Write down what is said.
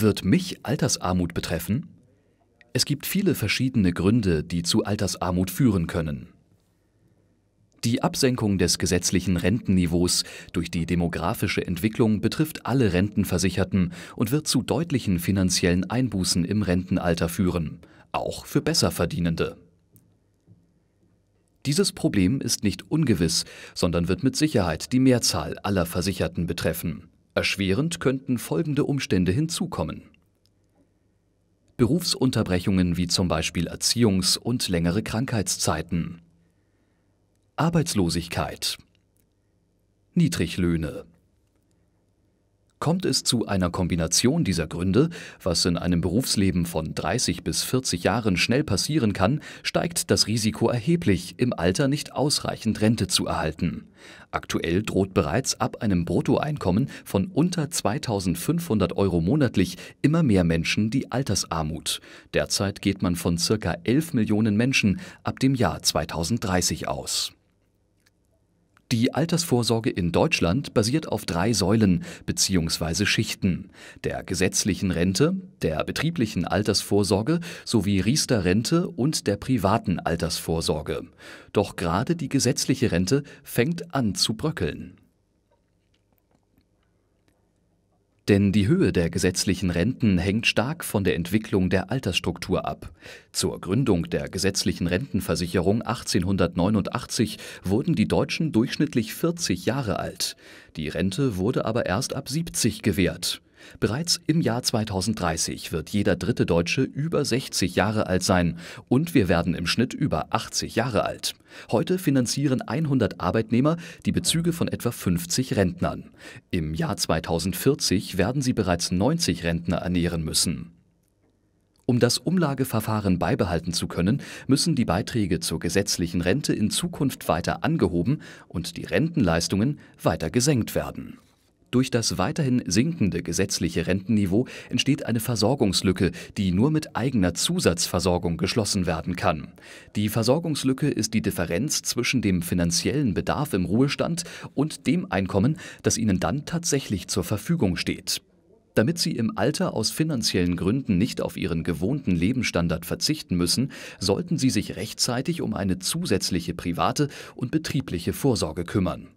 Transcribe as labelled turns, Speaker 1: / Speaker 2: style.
Speaker 1: Wird mich Altersarmut betreffen? Es gibt viele verschiedene Gründe, die zu Altersarmut führen können. Die Absenkung des gesetzlichen Rentenniveaus durch die demografische Entwicklung betrifft alle Rentenversicherten und wird zu deutlichen finanziellen Einbußen im Rentenalter führen, auch für Besserverdienende. Dieses Problem ist nicht ungewiss, sondern wird mit Sicherheit die Mehrzahl aller Versicherten betreffen. Erschwerend könnten folgende Umstände hinzukommen. Berufsunterbrechungen wie zum Beispiel Erziehungs- und längere Krankheitszeiten. Arbeitslosigkeit. Niedriglöhne. Kommt es zu einer Kombination dieser Gründe, was in einem Berufsleben von 30 bis 40 Jahren schnell passieren kann, steigt das Risiko erheblich, im Alter nicht ausreichend Rente zu erhalten. Aktuell droht bereits ab einem Bruttoeinkommen von unter 2500 Euro monatlich immer mehr Menschen die Altersarmut. Derzeit geht man von circa 11 Millionen Menschen ab dem Jahr 2030 aus. Die Altersvorsorge in Deutschland basiert auf drei Säulen bzw. Schichten, der gesetzlichen Rente, der betrieblichen Altersvorsorge sowie Riester-Rente und der privaten Altersvorsorge. Doch gerade die gesetzliche Rente fängt an zu bröckeln. Denn die Höhe der gesetzlichen Renten hängt stark von der Entwicklung der Altersstruktur ab. Zur Gründung der gesetzlichen Rentenversicherung 1889 wurden die Deutschen durchschnittlich 40 Jahre alt. Die Rente wurde aber erst ab 70 gewährt. Bereits im Jahr 2030 wird jeder dritte Deutsche über 60 Jahre alt sein und wir werden im Schnitt über 80 Jahre alt. Heute finanzieren 100 Arbeitnehmer die Bezüge von etwa 50 Rentnern. Im Jahr 2040 werden sie bereits 90 Rentner ernähren müssen. Um das Umlageverfahren beibehalten zu können, müssen die Beiträge zur gesetzlichen Rente in Zukunft weiter angehoben und die Rentenleistungen weiter gesenkt werden. Durch das weiterhin sinkende gesetzliche Rentenniveau entsteht eine Versorgungslücke, die nur mit eigener Zusatzversorgung geschlossen werden kann. Die Versorgungslücke ist die Differenz zwischen dem finanziellen Bedarf im Ruhestand und dem Einkommen, das Ihnen dann tatsächlich zur Verfügung steht. Damit sie im Alter aus finanziellen Gründen nicht auf ihren gewohnten Lebensstandard verzichten müssen, sollten sie sich rechtzeitig um eine zusätzliche private und betriebliche Vorsorge kümmern.